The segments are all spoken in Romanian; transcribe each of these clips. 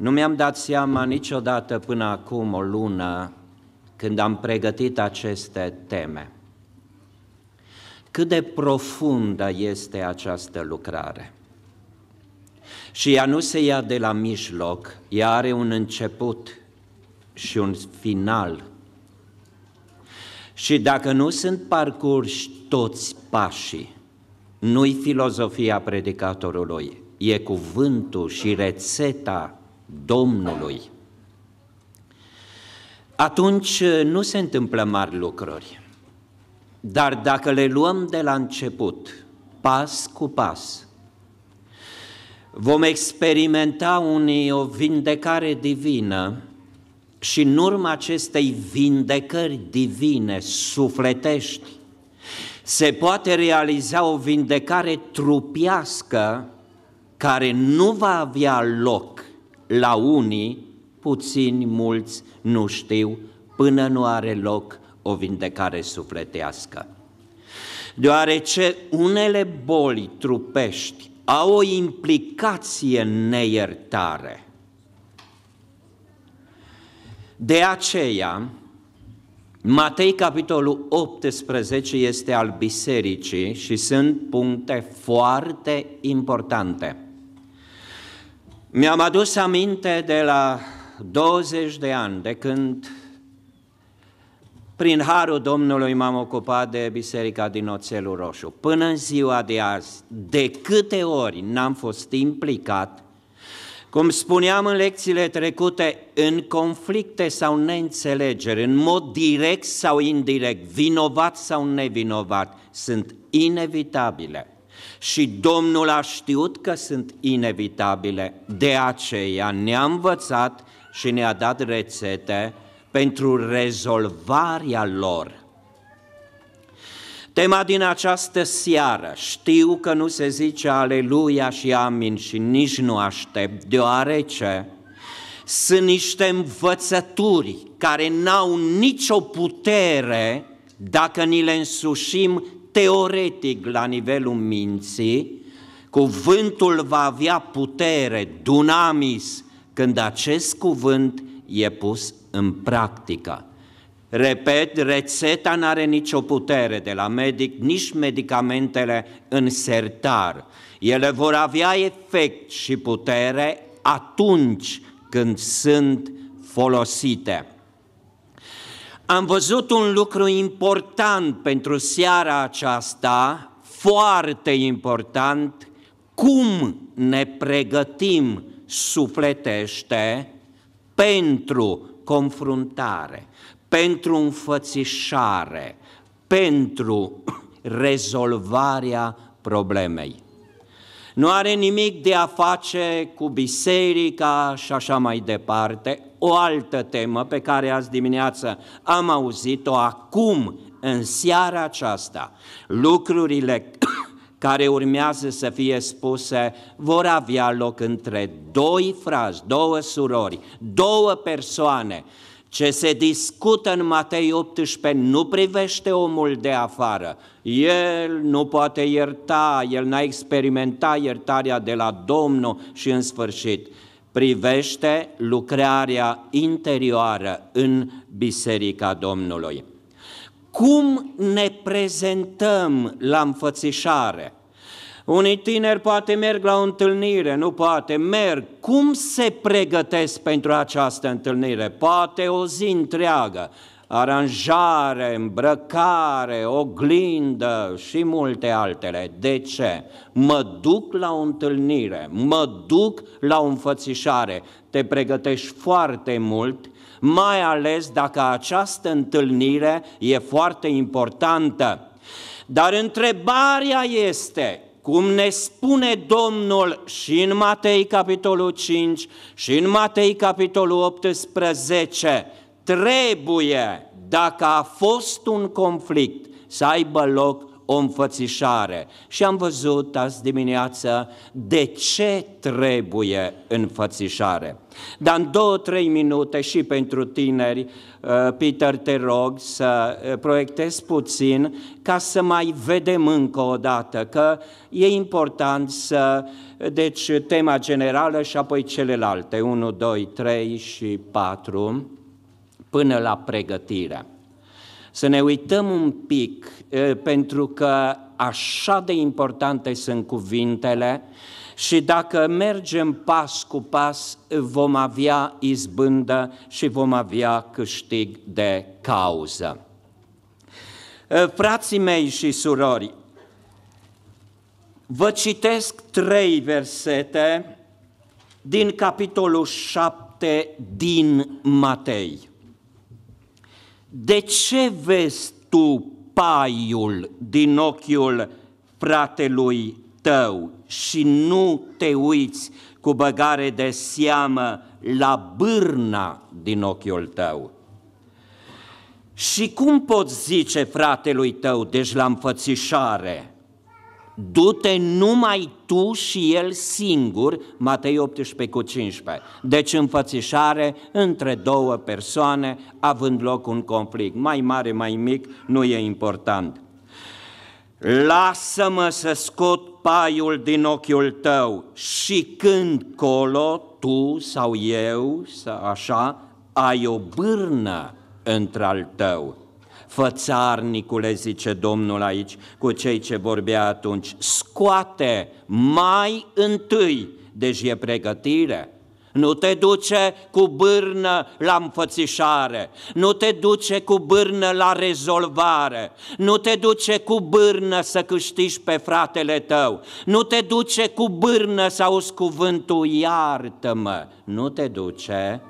Nu mi-am dat seama niciodată până acum o lună când am pregătit aceste teme. Cât de profundă este această lucrare. Și ea nu se ia de la mijloc, ea are un început și un final. Și dacă nu sunt parcurși toți pașii, nu-i filozofia predicatorului, e cuvântul și rețeta Domnului. Atunci eh, nu se întâmplă mari lucruri, dar dacă le luăm de la început, pas cu pas, vom experimenta unii o vindecare divină și în urma acestei vindecări divine, sufletești, se poate realiza o vindecare trupiască care nu va avea loc la unii, puțini, mulți, nu știu, până nu are loc o vindecare sufletească. Deoarece unele boli trupești au o implicație în neiertare. De aceea, Matei, capitolul 18, este al bisericii și sunt puncte foarte importante. Mi-am adus aminte de la 20 de ani, de când prin harul Domnului m-am ocupat de biserica din Oțelul Roșu. Până în ziua de azi, de câte ori n-am fost implicat, cum spuneam în lecțiile trecute, în conflicte sau neînțelegeri, în mod direct sau indirect, vinovat sau nevinovat, sunt inevitabile. Și Domnul a știut că sunt inevitabile, de aceea ne-a învățat și ne-a dat rețete pentru rezolvarea lor. Tema din această seară, știu că nu se zice aleluia și amin și nici nu aștept, deoarece sunt niște învățături care n-au nicio putere dacă ni le însușim teoretic la nivelul minții, cuvântul va avea putere, dunamis, când acest cuvânt e pus în practică. Repet, rețeta nu are nicio putere de la medic, nici medicamentele în sertar. Ele vor avea efect și putere atunci când sunt folosite. Am văzut un lucru important pentru seara aceasta, foarte important, cum ne pregătim sufletește pentru confruntare, pentru înfățișare, pentru rezolvarea problemei nu are nimic de a face cu biserica și așa mai departe. O altă temă pe care azi dimineață am auzit-o acum, în seara aceasta, lucrurile care urmează să fie spuse vor avea loc între doi frați, două surori, două persoane ce se discută în Matei 18 nu privește omul de afară. El nu poate ierta, el n-a experimentat iertarea de la Domnul și în sfârșit privește lucrarea interioară în Biserica Domnului. Cum ne prezentăm la înfățișare? Unii tineri poate merg la o întâlnire, nu poate, merg. Cum se pregătesc pentru această întâlnire? Poate o zi întreagă, aranjare, îmbrăcare, oglindă și multe altele. De ce? Mă duc la o întâlnire, mă duc la o înfățișare. Te pregătești foarte mult, mai ales dacă această întâlnire e foarte importantă. Dar întrebarea este, cum ne spune Domnul și în Matei capitolul 5 și în Matei capitolul 18, trebuie, dacă a fost un conflict, să aibă loc o înfățișare. Și am văzut azi dimineață de ce trebuie înfățișare. Dar în două, trei minute și pentru tineri, uh, Peter, te rog să uh, proiectezi puțin ca să mai vedem încă o dată că e important să, uh, deci tema generală și apoi celelalte, 1, 2, 3 și 4, până la pregătire să ne uităm un pic, pentru că așa de importante sunt cuvintele și dacă mergem pas cu pas, vom avea izbândă și vom avea câștig de cauză. Frații mei și surori, vă citesc trei versete din capitolul 7 din Matei. De ce vezi tu paiul din ochiul fratelui tău și nu te uiți cu băgare de seamă la bârna din ochiul tău? Și cum poți zice fratelui tău, deci la înfățișare, du-te numai tu și el singur, Matei 18 cu 15. Deci înfățișare între două persoane, având loc un conflict, mai mare, mai mic, nu e important. Lasă-mă să scot paiul din ochiul tău și când colo, tu sau eu, așa, ai o bârnă între al tău fățarnicule, zice Domnul aici, cu cei ce vorbea atunci, scoate mai întâi, deci e pregătire, nu te duce cu bârnă la înfățișare, nu te duce cu bârnă la rezolvare, nu te duce cu bârnă să câștigi pe fratele tău, nu te duce cu bârnă să auzi cuvântul iartă-mă, nu te duce,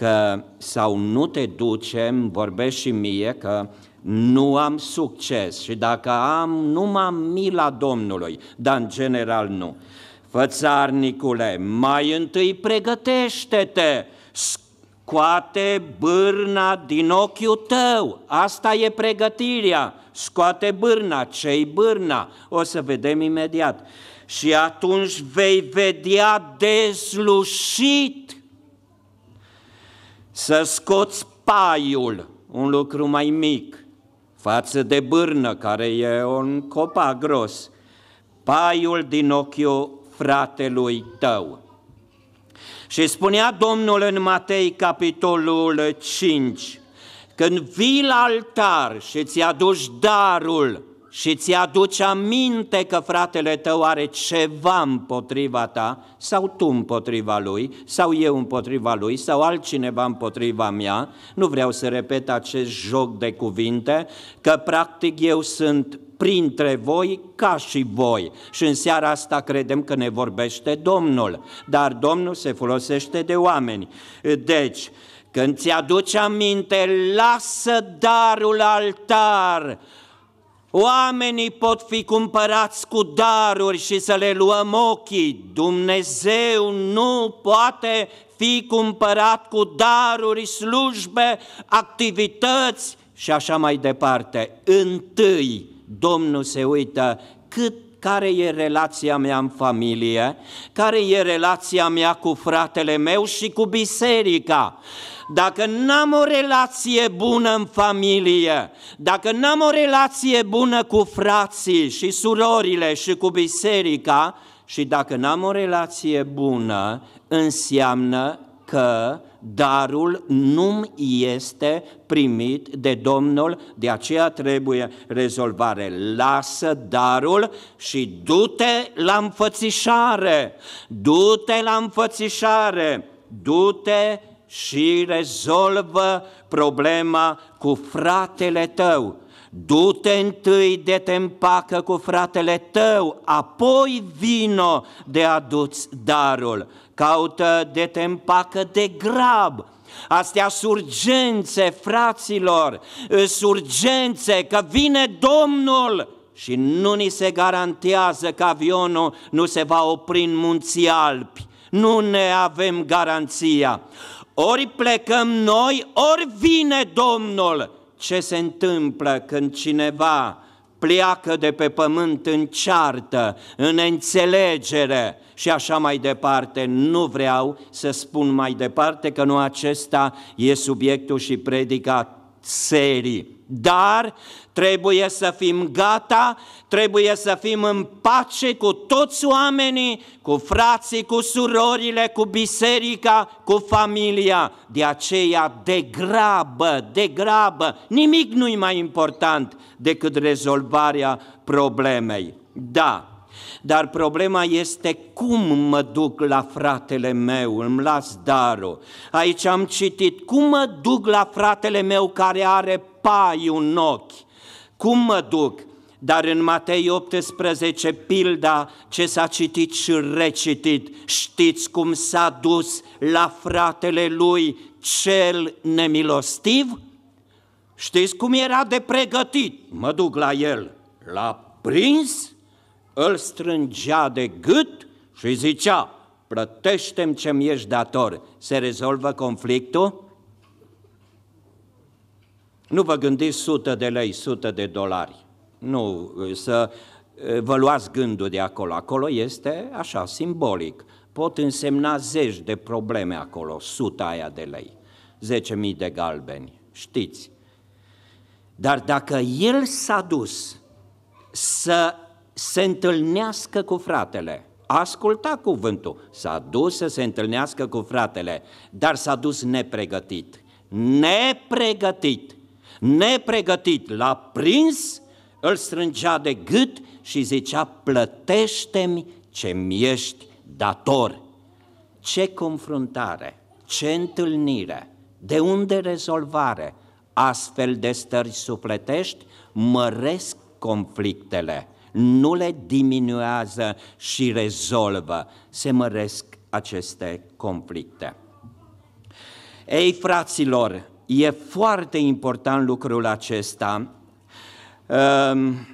că sau nu te ducem, vorbești și mie că nu am succes și dacă am, nu m-am mila Domnului, dar în general nu. Fățarnicule, mai întâi pregătește-te, scoate bârna din ochiul tău, asta e pregătirea, scoate bârna, cei bârna, o să vedem imediat. Și atunci vei vedea dezlușit să scoți paiul, un lucru mai mic, față de bârnă, care e un copac gros, paiul din ochiul fratelui tău. Și spunea Domnul în Matei, capitolul 5, când vii la altar și îți aduci darul, și ți aduce aminte că fratele tău are ceva împotriva ta, sau tu împotriva lui, sau eu împotriva lui, sau altcineva împotriva mea, nu vreau să repet acest joc de cuvinte, că practic eu sunt printre voi ca și voi. Și în seara asta credem că ne vorbește Domnul, dar Domnul se folosește de oameni. Deci, când ți aduce aminte, lasă darul altar, Oamenii pot fi cumpărați cu daruri și să le luăm ochii. Dumnezeu nu poate fi cumpărat cu daruri, slujbe, activități și așa mai departe. Întâi Domnul se uită cât care e relația mea în familie, care e relația mea cu fratele meu și cu biserica. Dacă n-am o relație bună în familie, dacă n-am o relație bună cu frații și surorile și cu biserica, și dacă n-am o relație bună, înseamnă că darul nu este primit de Domnul, de aceea trebuie rezolvare. Lasă darul și du-te la înfățișare, du-te la înfățișare, du-te și rezolvă problema cu fratele tău du-te întâi de te împacă cu fratele tău, apoi vino de aduți darul, caută de te împacă de grab, Astea surgențe, fraților, surgențe că vine Domnul și nu ni se garantează că avionul nu se va opri în munții alpi. Nu ne avem garanția. Ori plecăm noi, ori vine Domnul ce se întâmplă când cineva pleacă de pe pământ în ceartă, în înțelegere și așa mai departe. Nu vreau să spun mai departe că nu acesta e subiectul și predica serii. Dar trebuie să fim gata, trebuie să fim în pace cu toți oamenii, cu frații, cu surorile, cu biserica, cu familia. De aceea, de grabă, de grabă, nimic nu-i mai important decât rezolvarea problemei. Da, dar problema este cum mă duc la fratele meu, îmi las darul. Aici am citit, cum mă duc la fratele meu care are pai un ochi? Cum mă duc? Dar în Matei 18, pilda ce s-a citit și recitit, știți cum s-a dus la fratele lui cel nemilostiv? Știți cum era de pregătit? Mă duc la el, l-a prins, îl strângea de gât și zicea, plătește-mi ce mi ești dator. Se rezolvă conflictul? Nu vă gândiți sute de lei, sute de dolari. Nu, să vă luați gândul de acolo. Acolo este așa, simbolic. Pot însemna zeci de probleme acolo, suta aia de lei, zece mii de galbeni, știți. Dar dacă el s-a dus să se întâlnească cu fratele, a ascultat cuvântul, s-a dus să se întâlnească cu fratele, dar s-a dus nepregătit. Nepregătit! nepregătit, l-a prins, îl strângea de gât și zicea, plătește-mi ce mi-ești dator. Ce confruntare, ce întâlnire, de unde rezolvare, astfel de stări supletești măresc conflictele, nu le diminuează și rezolvă, se măresc aceste conflicte. Ei, fraților, E foarte important lucrul acesta ehm,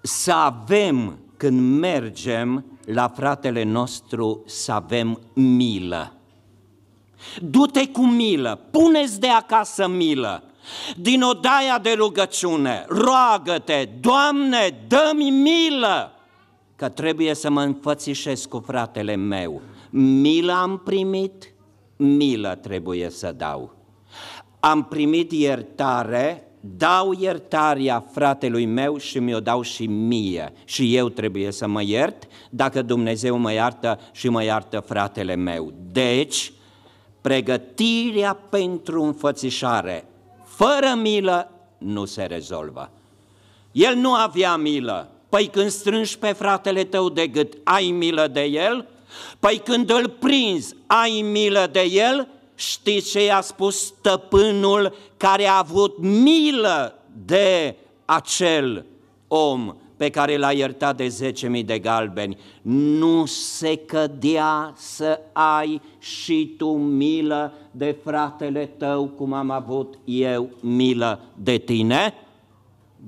să avem când mergem la fratele nostru să avem milă. Du-te cu milă, puneți de acasă milă. Din odaia de rugăciune, roagă-te, Doamne, dă-mi milă, că trebuie să mă înfățișez cu fratele meu. Milă am primit, milă trebuie să dau am primit iertare, dau iertarea fratelui meu și mi-o dau și mie. Și eu trebuie să mă iert dacă Dumnezeu mă iartă și mă iartă fratele meu. Deci, pregătirea pentru înfățișare, fără milă, nu se rezolvă. El nu avea milă. Păi când strângi pe fratele tău de gât, ai milă de el? Păi când îl prinzi, ai milă de el? știi ce i-a spus stăpânul care a avut milă de acel om pe care l-a iertat de 10.000 de galbeni. Nu se cădea să ai și tu milă de fratele tău cum am avut eu milă de tine?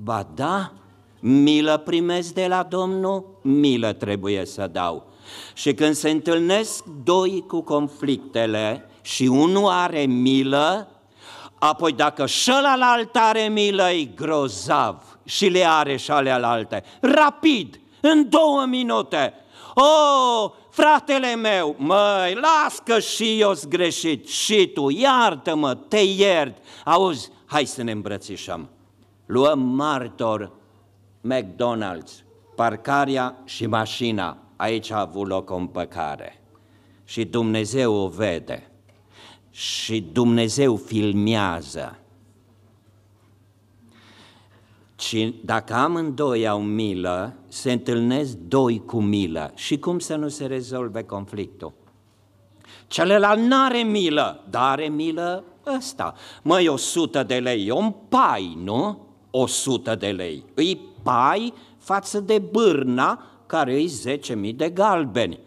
Ba da, milă primesc de la Domnul, milă trebuie să dau. Și când se întâlnesc doi cu conflictele, și unul are milă, apoi dacă celălalt are milă, e grozav și le are și alte. Rapid, în două minute. O, oh, fratele meu, măi, las că și eu greșit, și tu, iartă-mă, te iert. Auzi, hai să ne îmbrățișăm. Luăm martor McDonald's, parcarea și mașina. Aici a avut loc o împăcare. Și Dumnezeu o vede și Dumnezeu filmează. Și dacă amândoi au milă, se întâlnesc doi cu milă. Și cum să nu se rezolve conflictul? Celălalt nu are milă, dar are milă ăsta. Măi, sută de lei, e un pai, nu? sută de lei. Îi pai față de bârna care îi 10.000 de galbeni.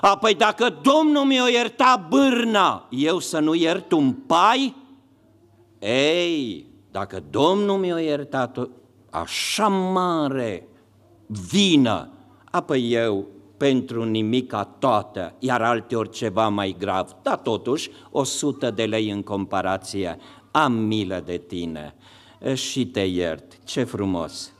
Apoi dacă Domnul mi-o ierta bârna, eu să nu iert un pai? Ei, dacă Domnul mi-o ierta așa mare vină, apoi eu pentru nimica toată, iar alte ceva mai grav, dar totuși 100 de lei în comparație, am milă de tine și te iert, ce frumos!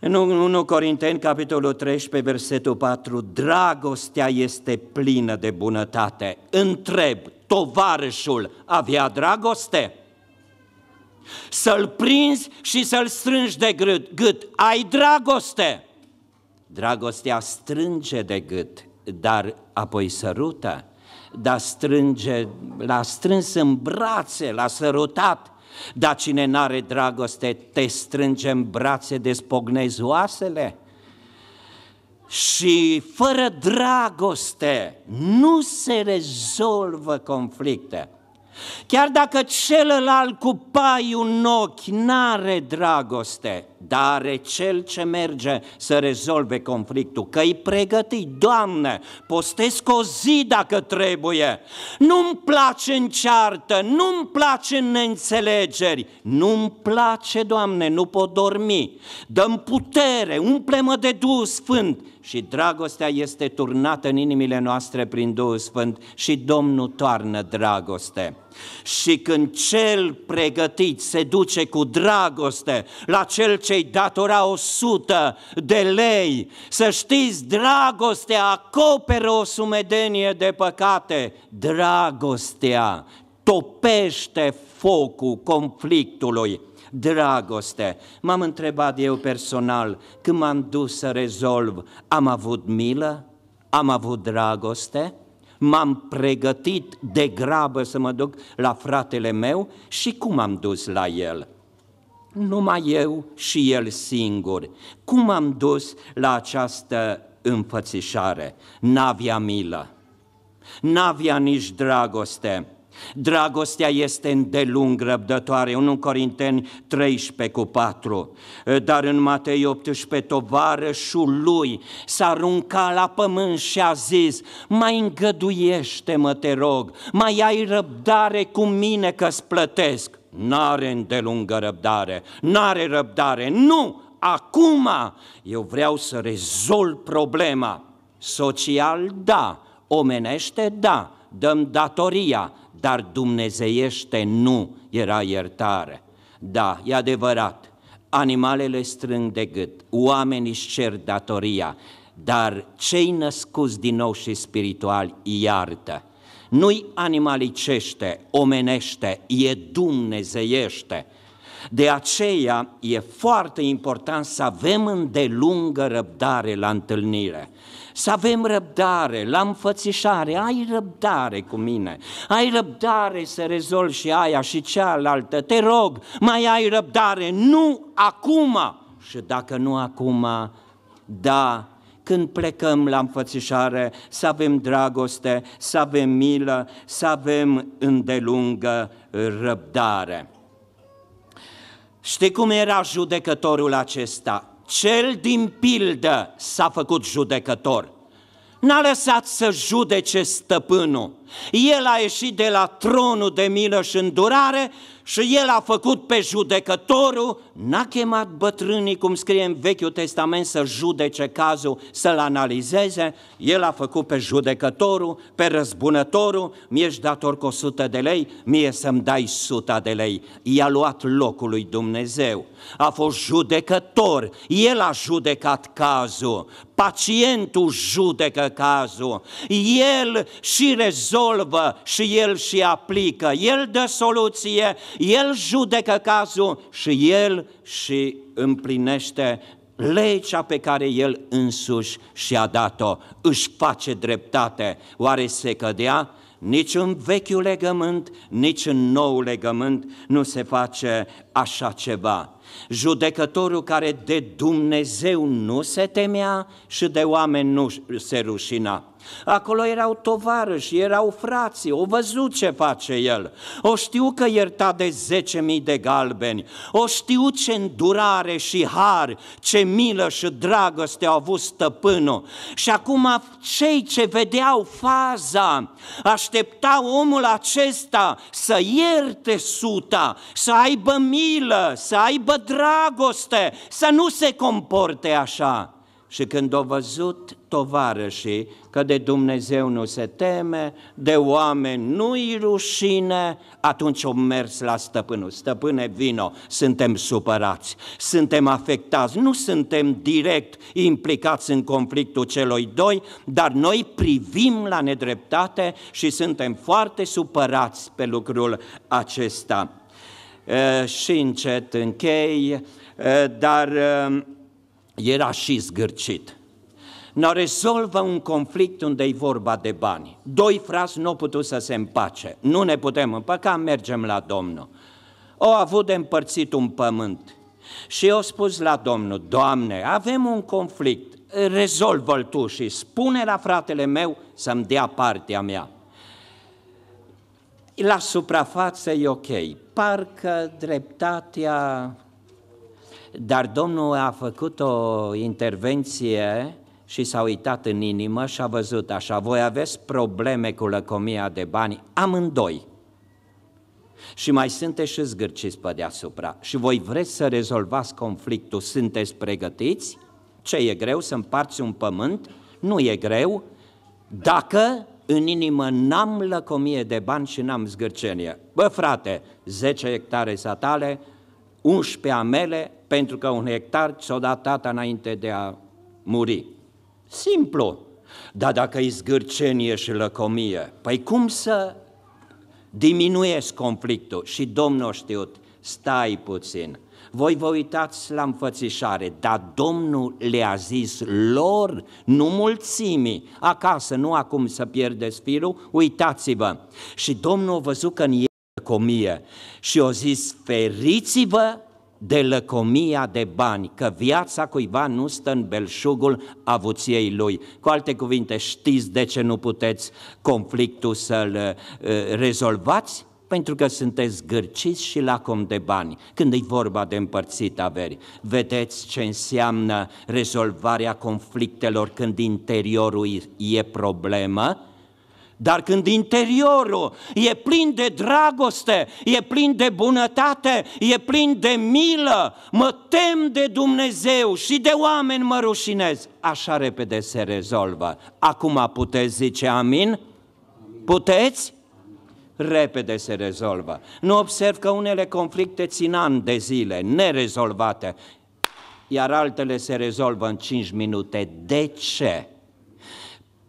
În 1 Corinteni, capitolul 13, versetul 4, dragostea este plină de bunătate. Întreb, tovarășul avea dragoste? Să-l prinzi și să-l strângi de gât. gât. Ai dragoste! Dragostea strânge de gât, dar apoi sărută, dar strânge, l-a strâns în brațe, l-a sărutat, dar cine n-are dragoste, te strânge în brațe, despognezi oasele. Și fără dragoste nu se rezolvă conflicte. Chiar dacă celălalt cu paiul în ochi n-are dragoste, dar are cel ce merge să rezolve conflictul, că i pregăti, Doamne, postesc o zi dacă trebuie, nu-mi place în ceartă, nu-mi place în neînțelegeri, nu-mi place, Doamne, nu pot dormi, dăm putere, umple-mă de Duh Sfânt, și dragostea este turnată în inimile noastre prin Duhul Sfânt și Domnul toarnă dragoste. Și când cel pregătit se duce cu dragoste la cel ce-i datora sută de lei, să știți, dragostea acoperă o sumedenie de păcate. Dragostea topește focul conflictului, dragoste. M-am întrebat eu personal, când m-am dus să rezolv, am avut milă? Am avut dragoste? M-am pregătit de grabă să mă duc la fratele meu și cum am dus la el? Numai eu și el singur. Cum am dus la această înfățișare? N-avea milă, n-avea nici dragoste Dragostea este îndelung răbdătoare, 1 Corinteni 13 cu 4. Dar în Matei 18, tovarășul lui s-a aruncat la pământ și a zis, mai îngăduiește-mă, te rog, mai ai răbdare cu mine că-ți plătesc. N-are îndelungă răbdare, n-are răbdare, nu! Acum eu vreau să rezolv problema. Social, da, omenește, da, dăm datoria, dar dumnezeiește nu era iertare. Da, e adevărat, animalele strâng de gât, oamenii își cer datoria, dar cei născuți din nou și spirituali iartă. Nu-i animalicește, omenește, e dumnezeiește. De aceea e foarte important să avem îndelungă răbdare la întâlnire. Să avem răbdare la înfățișare, ai răbdare cu mine, ai răbdare să rezolvi și aia și cealaltă, te rog, mai ai răbdare, nu acum. Și dacă nu acum, da, când plecăm la înfățișare, să avem dragoste, să avem milă, să avem îndelungă răbdare. Știi cum era judecătorul acesta? Cel din pildă s-a făcut judecător. N-a lăsat să judece stăpânul, el a ieșit de la tronul de milă și îndurare și el a făcut pe judecătorul, n-a chemat bătrânii, cum scrie în Vechiul Testament, să judece cazul, să-l analizeze, el a făcut pe judecătorul, pe răzbunătorul, mi-ești dator cu 100 de lei, mie să-mi dai 100 de lei. I-a luat locul lui Dumnezeu, a fost judecător, el a judecat cazul, pacientul judecă cazul, el și rezolvă rezolvă și El și aplică, El dă soluție, El judecă cazul și El și împlinește legea pe care El însuși și-a dat-o, își face dreptate. Oare se cădea? Nici în vechiul legământ, nici în nou legământ nu se face așa ceva. Judecătorul care de Dumnezeu nu se temea și de oameni nu se rușina. Acolo erau tovarăși, erau frații, o văzut ce face el. O știu că ierta de 10.000 de galbeni, o știu ce îndurare și har, ce milă și dragoste au avut stăpânul. Și acum cei ce vedeau faza, așteptau omul acesta să ierte suta, să aibă milă, să aibă dragoste, să nu se comporte așa. Și când o văzut tovarășii că de Dumnezeu nu se teme, de oameni nu-i rușine, atunci au mers la stăpânul. Stăpâne, vino, suntem supărați, suntem afectați, nu suntem direct implicați în conflictul celor doi, dar noi privim la nedreptate și suntem foarte supărați pe lucrul acesta. E, și încet închei, e, dar e, era și zgârcit nu rezolvă un conflict unde e vorba de bani. Doi frați nu au putut să se împace. Nu ne putem împăca, mergem la Domnul. Au avut de împărțit un pământ și au spus la Domnul, Doamne, avem un conflict, rezolvă-l Tu și spune la fratele meu să-mi dea partea mea. La suprafață e ok, parcă dreptatea dar Domnul a făcut o intervenție și s-a uitat în inimă și a văzut așa, voi aveți probleme cu lăcomia de bani amândoi și mai sunteți și zgârciți pe deasupra și voi vreți să rezolvați conflictul, sunteți pregătiți? Ce e greu să împarți un pământ? Nu e greu dacă în inimă n-am lăcomie de bani și n-am zgârcenie. Bă, frate, 10 hectare satale, 11 amele, pentru că un hectar ți-o dat tata înainte de a muri. Simplu. Dar dacă e zgârcenie și lăcomie, păi cum să diminuezi conflictul? Și Domnul știut, stai puțin, voi vă uitați la înfățișare, dar Domnul le-a zis lor, nu mulțimii, acasă, nu acum să pierdeți firul, uitați-vă. Și Domnul a văzut că în ei comie și a zis, feriți-vă de lăcomia de bani, că viața cuiva nu stă în belșugul avuției lui. Cu alte cuvinte, știți de ce nu puteți conflictul să-l uh, rezolvați? pentru că sunteți gârciți și lacom de bani, când e vorba de împărțit averi. Vedeți ce înseamnă rezolvarea conflictelor când interiorul e problemă dar când interiorul e plin de dragoste, e plin de bunătate, e plin de milă, mă tem de Dumnezeu și de oameni mă rușinez, așa repede se rezolvă. Acum puteți zice amin? Puteți? Repede se rezolvă. Nu observ că unele conflicte țin ani de zile, nerezolvate, iar altele se rezolvă în 5 minute. De ce?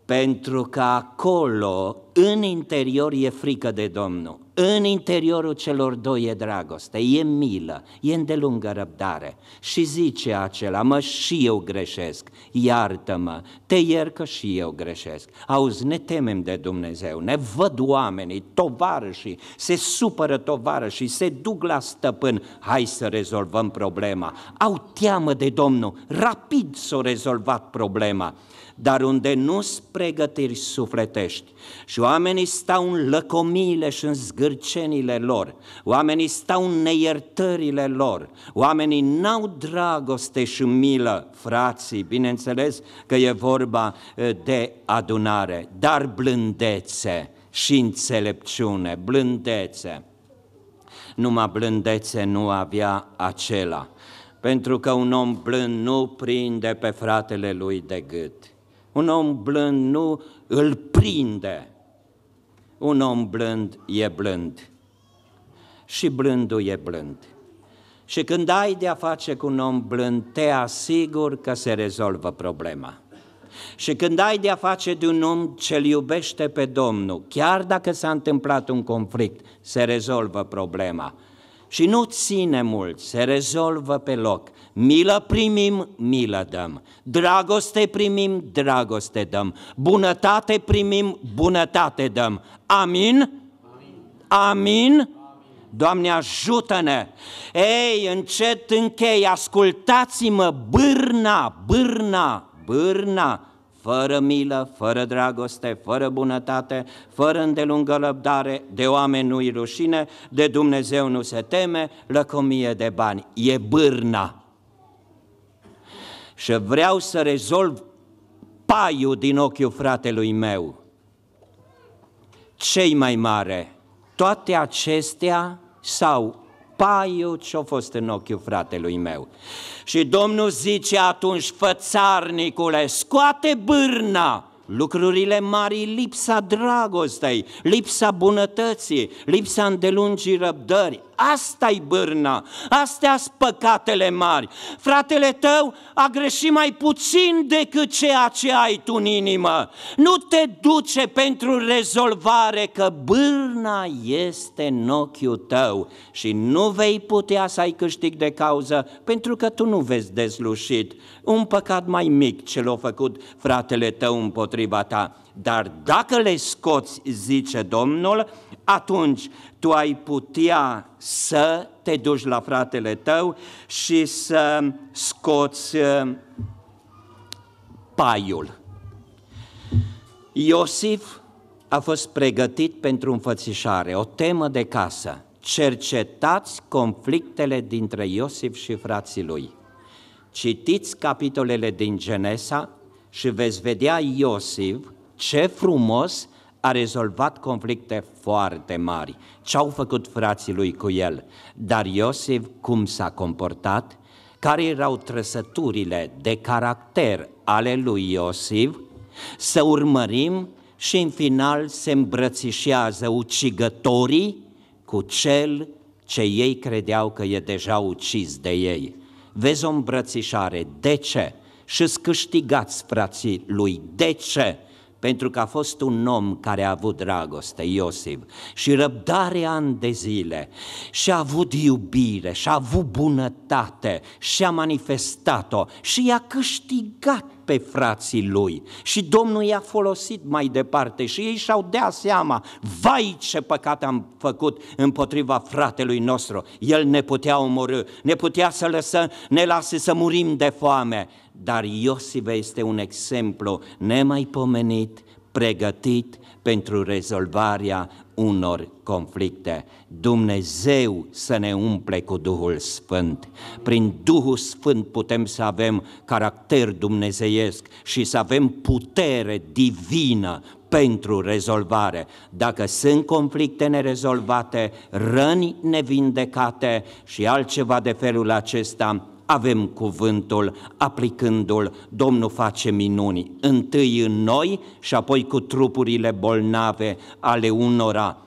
Pentru că acolo, în interior, e frică de Domnul. În interiorul celor doi e dragoste, e milă, e îndelungă răbdare. Și zice acela, mă, și eu greșesc, iartă-mă, te iert că și eu greșesc. Auzi, ne temem de Dumnezeu, ne văd oamenii, tovarășii, se supără tovarășii, se duc la stăpân, hai să rezolvăm problema. Au teamă de Domnul, rapid s-a rezolvat problema dar unde nu ți pregătiri sufletești. Și oamenii stau în lăcomiile și în zgârcenile lor, oamenii stau în neiertările lor, oamenii n-au dragoste și milă, frații, bineînțeles că e vorba de adunare, dar blândețe și înțelepciune, blândețe. Numai blândețe nu avea acela, pentru că un om blând nu prinde pe fratele lui de gât. Un om blând nu îl prinde. Un om blând e blând. Și blândul e blând. Și când ai de-a face cu un om blând, te asigur că se rezolvă problema. Și când ai de-a face de un om ce-l iubește pe Domnul, chiar dacă s-a întâmplat un conflict, se rezolvă problema. Și nu ține mult, se rezolvă pe loc. Milă primim, milă dăm. Dragoste primim, dragoste dăm. Bunătate primim, bunătate dăm. Amin? Amin? Doamne, ajută-ne! Ei, încet închei, ascultați-mă, bârna, bârna, bârna, fără milă, fără dragoste, fără bunătate, fără îndelungă răbdare, de oameni nu-i rușine, de Dumnezeu nu se teme, lăcomie de bani, e bârna și vreau să rezolv paiul din ochiul fratelui meu. Cei mai mare, toate acestea sau paiul ce-a fost în ochiul fratelui meu. Și Domnul zice atunci, fățarnicule, scoate bârna lucrurile mari, lipsa dragostei, lipsa bunătății, lipsa îndelungii răbdări. asta e bârna, astea sunt păcatele mari. Fratele tău a greșit mai puțin decât ceea ce ai tu în inimă. Nu te duce pentru rezolvare, că bârna este în ochiul tău și nu vei putea să ai câștig de cauză, pentru că tu nu vezi dezlușit, un păcat mai mic ce l-a făcut fratele tău împotriva ta. Dar dacă le scoți, zice Domnul, atunci tu ai putea să te duci la fratele tău și să scoți uh, paiul. Iosif a fost pregătit pentru înfățișare, o temă de casă. Cercetați conflictele dintre Iosif și frații lui. Citiți capitolele din Genesa și veți vedea Iosif ce frumos a rezolvat conflicte foarte mari. Ce au făcut frații lui cu el? Dar Iosif cum s-a comportat? Care erau trăsăturile de caracter ale lui Iosif? Să urmărim și în final se îmbrățișează ucigătorii cu cel ce ei credeau că e deja ucis de ei vezi o îmbrățișare. De ce? Și-ți câștigați frații lui. De ce? pentru că a fost un om care a avut dragoste, Iosif, și răbdare ani de zile, și a avut iubire, și a avut bunătate, și a manifestat-o, și i-a câștigat pe frații lui și Domnul i-a folosit mai departe și ei și-au dea seama, vai ce păcat am făcut împotriva fratelui nostru, el ne putea omorâ, ne putea să lăsă, ne lase să murim de foame, dar Iosif este un exemplu nemaipomenit, pregătit pentru rezolvarea unor conflicte. Dumnezeu să ne umple cu Duhul Sfânt. Prin Duhul Sfânt putem să avem caracter dumnezeiesc și să avem putere divină pentru rezolvare. Dacă sunt conflicte nerezolvate, răni nevindecate și altceva de felul acesta, avem cuvântul, aplicându-l, Domnul face minuni, întâi în noi și apoi cu trupurile bolnave ale unora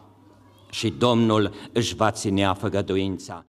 și Domnul își va ținea făgăduința.